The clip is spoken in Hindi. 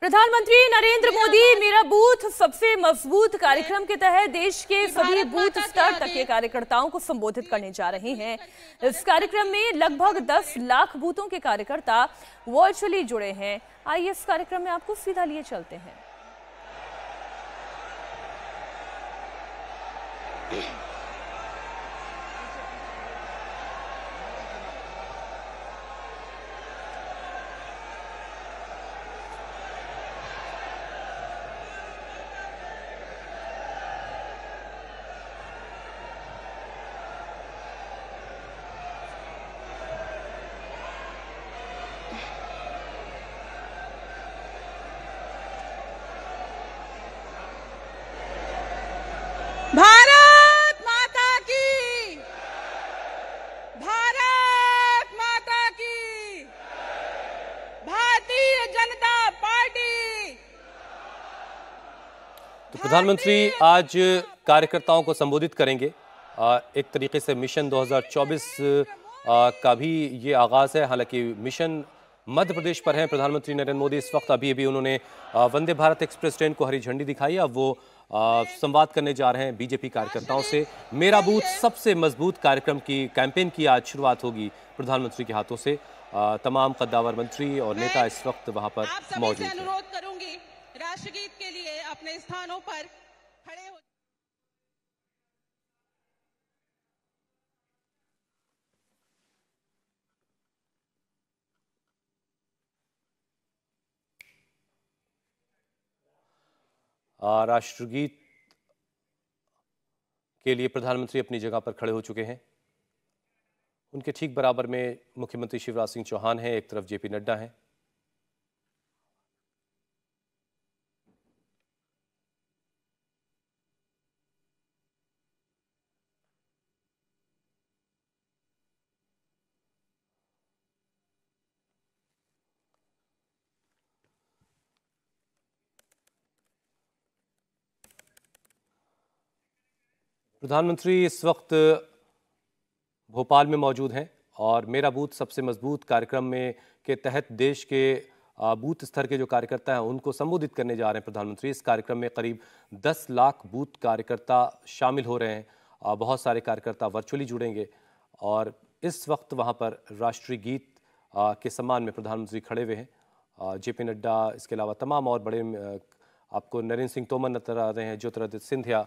प्रधानमंत्री नरेंद्र मोदी मेरा बूथ सबसे मजबूत कार्यक्रम के तहत देश के सभी बूथ स्तर तक के कार्यकर्ताओं को संबोधित करने जा रहे हैं इस कार्यक्रम में लगभग 10 लाख बूथों के कार्यकर्ता वर्चुअली जुड़े हैं आइए इस कार्यक्रम में आपको सीधा लिए चलते हैं तो प्रधानमंत्री आज कार्यकर्ताओं को संबोधित करेंगे एक तरीके से मिशन 2024 का भी ये आगाज़ है हालांकि मिशन मध्य प्रदेश पर हैं प्रधानमंत्री नरेंद्र मोदी इस वक्त अभी अभी उन्होंने वंदे भारत एक्सप्रेस ट्रेन को हरी झंडी दिखाई अब वो संवाद करने जा रहे हैं बीजेपी कार्यकर्ताओं से मेरा बूथ सबसे मजबूत कार्यक्रम की कैंपेन की आज शुरुआत होगी प्रधानमंत्री के हाथों से तमाम कद्दावर मंत्री और नेता इस वक्त वहां पर मौजूद हैं राष्ट्रगीत के लिए अपने स्थानों पर खड़े हो राष्ट्रगीत के लिए प्रधानमंत्री अपनी जगह पर खड़े हो चुके हैं उनके ठीक बराबर में मुख्यमंत्री शिवराज सिंह चौहान हैं एक तरफ जेपी नड्डा हैं प्रधानमंत्री इस वक्त भोपाल में मौजूद हैं और मेरा बूथ सबसे मजबूत कार्यक्रम में के तहत देश के बूथ स्तर के जो कार्यकर्ता हैं उनको संबोधित करने जा रहे हैं प्रधानमंत्री इस कार्यक्रम में करीब 10 लाख बूथ कार्यकर्ता शामिल हो रहे हैं बहुत सारे कार्यकर्ता वर्चुअली जुड़ेंगे और इस वक्त वहाँ पर राष्ट्रीय गीत के सम्मान में प्रधानमंत्री खड़े हुए हैं जे पी नड्डा इसके अलावा तमाम और बड़े आपको नरेंद्र सिंह तोमर नजर आ रहे हैं ज्योतिरादित्य सिंधिया